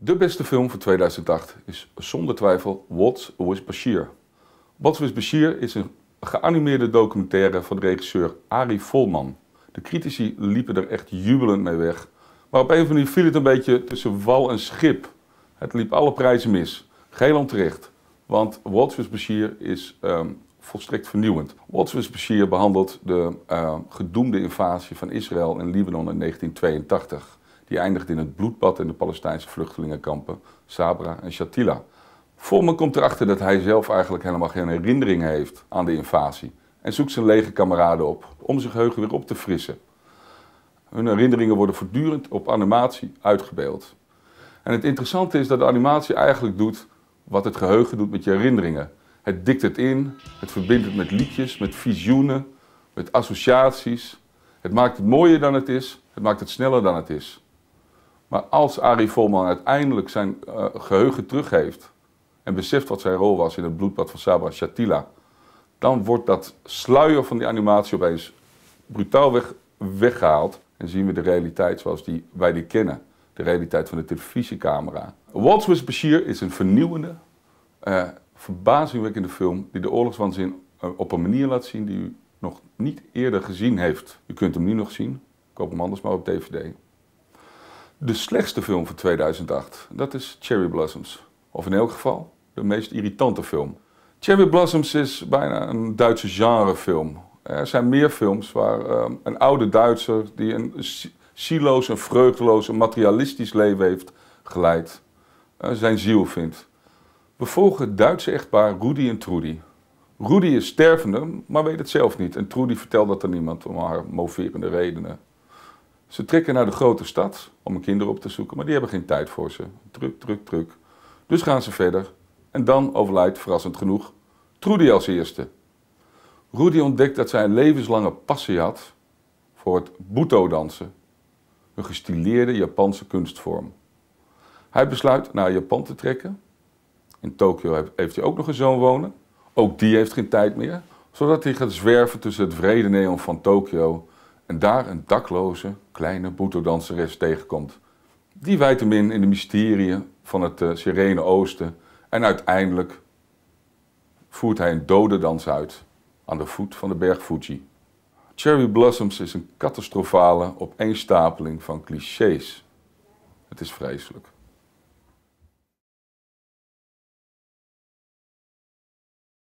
De beste film van 2008 is zonder twijfel What's was Bashir. What's Was Bashir is een geanimeerde documentaire van de regisseur Ari Volman. De critici liepen er echt jubelend mee weg. Maar op een of andere viel het een beetje tussen wal en schip. Het liep alle prijzen mis. Geel onterecht. Want What's Was Bashir is ehm, volstrekt vernieuwend. was Bashir behandelt de uh, gedoemde invasie van Israël in Libanon in 1982. Die eindigt in het bloedbad in de Palestijnse vluchtelingenkampen Sabra en Shatila. Volman komt erachter dat hij zelf eigenlijk helemaal geen herinneringen heeft aan de invasie. En zoekt zijn lege kameraden op om zijn geheugen weer op te frissen. Hun herinneringen worden voortdurend op animatie uitgebeeld. En het interessante is dat de animatie eigenlijk doet wat het geheugen doet met je herinneringen. Het dikt het in, het verbindt het met liedjes, met visioenen, met associaties. Het maakt het mooier dan het is, het maakt het sneller dan het is. Maar als Arie Volman uiteindelijk zijn eh, geheugen terug heeft en beseft wat zijn rol was in het bloedbad van Sabra Shatila, dan wordt dat sluier van die animatie opeens brutaal weggehaald en zien we de realiteit zoals die, wij die kennen. De realiteit van de televisiecamera. Waltz with Bashir is een vernieuwende, uh, verbazingwekkende film die de oorlogswaanzin eh, op een manier laat zien die u nog niet eerder gezien heeft. U kunt hem nu nog zien, koop hem anders maar op dvd. De slechtste film van 2008, dat is Cherry Blossoms. Of in elk geval, de meest irritante film. Cherry Blossoms is bijna een Duitse genrefilm. Er zijn meer films waar ehm, een oude Duitser die een zieloos en vreugdeloos en materialistisch leven heeft geleid, eh, zijn ziel vindt. We volgen Duitse echtpaar Rudy en Trudy. Rudy is stervende, maar weet het zelf niet. En Trudy vertelt dat aan niemand om haar moverende redenen. Ze trekken naar de grote stad om hun kinderen op te zoeken, maar die hebben geen tijd voor ze. Druk, druk, druk. Dus gaan ze verder. En dan overlijdt, verrassend genoeg, Trudy als eerste. Rudy ontdekt dat zij een levenslange passie had voor het Buto-dansen, een gestileerde Japanse kunstvorm. Hij besluit naar Japan te trekken. In Tokio heeft hij ook nog een zoon wonen. Ook die heeft geen tijd meer, zodat hij gaat zwerven tussen het vrede neon van Tokio en daar een dakloze, kleine boetodanseres tegenkomt. Die wijdt hem in in de mysteriën van het uh, eh, Serene Oosten en uiteindelijk voert hij een dode dans uit aan de voet van de berg Fuji. Cherry Blossoms is een catastrofale opeenstapeling van clichés. Het is vreselijk.